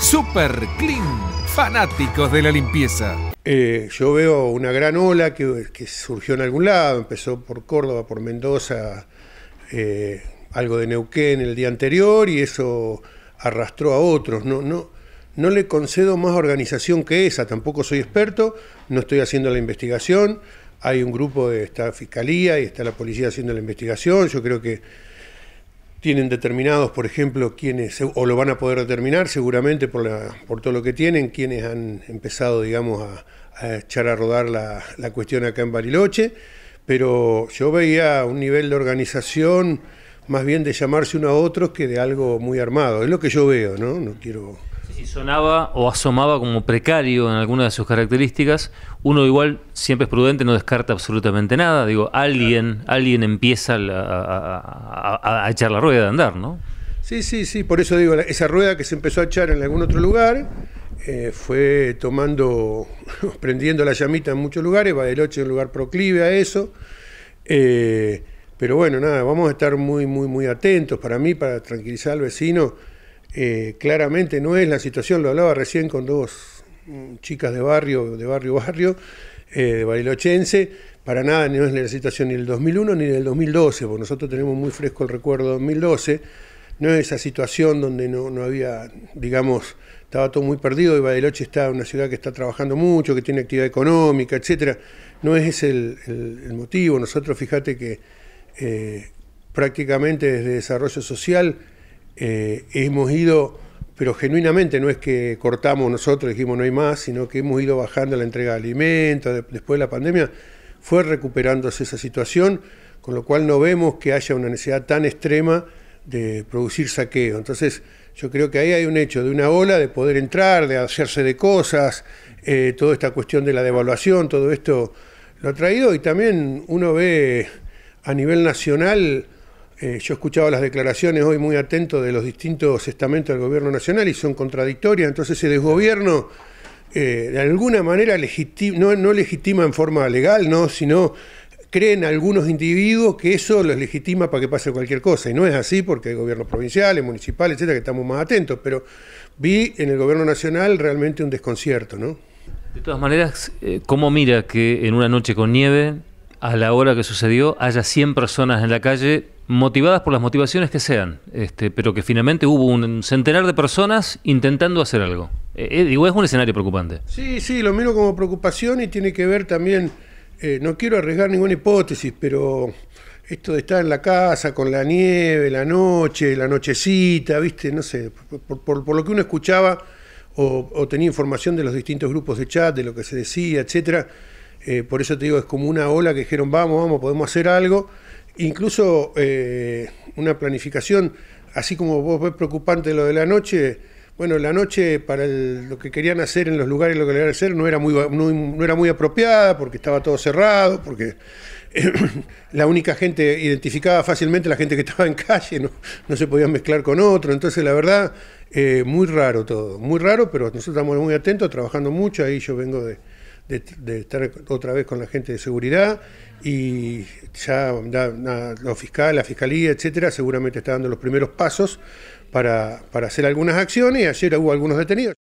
Super Clean, fanáticos de la limpieza. Eh, yo veo una gran ola que, surgió en algún lado, empezó por Córdoba, por Mendoza, eh, algo de Neuquén el día anterior y eso arrastró a otros. No, no, no le concedo más organización que esa, tampoco soy experto, no estoy haciendo la investigación, hay un grupo, de, esta Fiscalía y está la Policía haciendo la investigación, yo creo que tienen determinados, por ejemplo, quienes, o lo van a poder determinar seguramente por, la, por todo lo que tienen, quienes han empezado, digamos, a, echar a rodar la, la, cuestión acá en Bariloche, pero yo veía un nivel de organización más bien de llamarse uno a otro que de algo muy armado, es lo que yo veo, ¿no? No quiero si sonaba o asomaba como precario en alguna de sus características, uno igual siempre es prudente, no descarta absolutamente nada. Digo, alguien, alguien empieza a, echar la rueda de andar, ¿no? Sí, sí, sí, por eso digo, esa rueda que se empezó a echar en algún otro lugar, eh, fue tomando, prendiendo la llamita en muchos lugares, Va del es un lugar proclive a eso. Eh, pero bueno, nada, vamos a estar muy, muy, muy atentos para mí, para tranquilizar al vecino eh, claramente no es la situación, lo hablaba recién con dos chicas de barrio, de barrio barrio, eh, de Barilochense, para nada no es la situación ni del 2001 ni del 2012, porque nosotros tenemos muy fresco el recuerdo de 2012, no es esa situación donde no, había, digamos, estaba todo muy perdido y Bariloche está una ciudad que está trabajando mucho, que tiene actividad económica, etcétera. No es ese el, motivo. Nosotros, fíjate que eh, prácticamente desde desarrollo social eh, hemos ido, pero genuinamente no es que cortamos nosotros, dijimos no hay más, sino que hemos ido bajando la entrega de alimentos, después de la pandemia fue recuperándose esa situación, con lo cual no vemos que haya una necesidad tan extrema de producir saqueo. Entonces, yo creo que ahí hay un hecho de una ola de poder entrar, de hacerse de cosas, eh, toda esta cuestión de la devaluación, todo esto lo ha traído y también uno ve a nivel nacional eh, yo he escuchado las declaraciones hoy muy atento de los distintos estamentos del gobierno nacional y son contradictorias, entonces ese desgobierno eh, de alguna manera no, legitima en forma legal, ¿no? sino creen algunos individuos que eso los legitima para que pase cualquier cosa, y no es así porque hay gobiernos provinciales, municipales, etcétera, que estamos más atentos, pero vi en el gobierno nacional realmente un desconcierto. ¿no? De todas maneras, eh, ¿cómo mira que en una noche con nieve, a la hora que sucedió, haya 100 personas en la calle motivadas por las motivaciones que sean, este, pero que finalmente hubo un centenar de personas intentando hacer algo. Eh, eh, digo, es un escenario preocupante. Sí, sí, lo miro como preocupación y tiene que ver también, eh, no quiero arriesgar ninguna hipótesis, pero esto de estar en la casa con la nieve, la noche, la nochecita, viste, no sé, por, lo que uno escuchaba o, tenía información de los distintos grupos de chat, de lo que se decía, etcétera. por eso te digo, es como una ola que dijeron, vamos, vamos, podemos hacer algo incluso eh, una planificación, así como vos ves preocupante lo de la noche, bueno, la noche para lo que querían hacer en los lugares, lo que a hacer no era muy, no, era muy apropiada porque estaba todo cerrado, porque la única gente identificaba fácilmente la gente que estaba en calle, no, se podía mezclar con otro, entonces la verdad, eh, muy raro todo, muy raro, pero nosotros estamos muy atentos, trabajando mucho, ahí yo vengo de de, estar otra vez con la gente de seguridad y ya la, la fiscal, la fiscalía, etcétera, seguramente está dando los primeros pasos para, para hacer algunas acciones y ayer hubo algunos detenidos.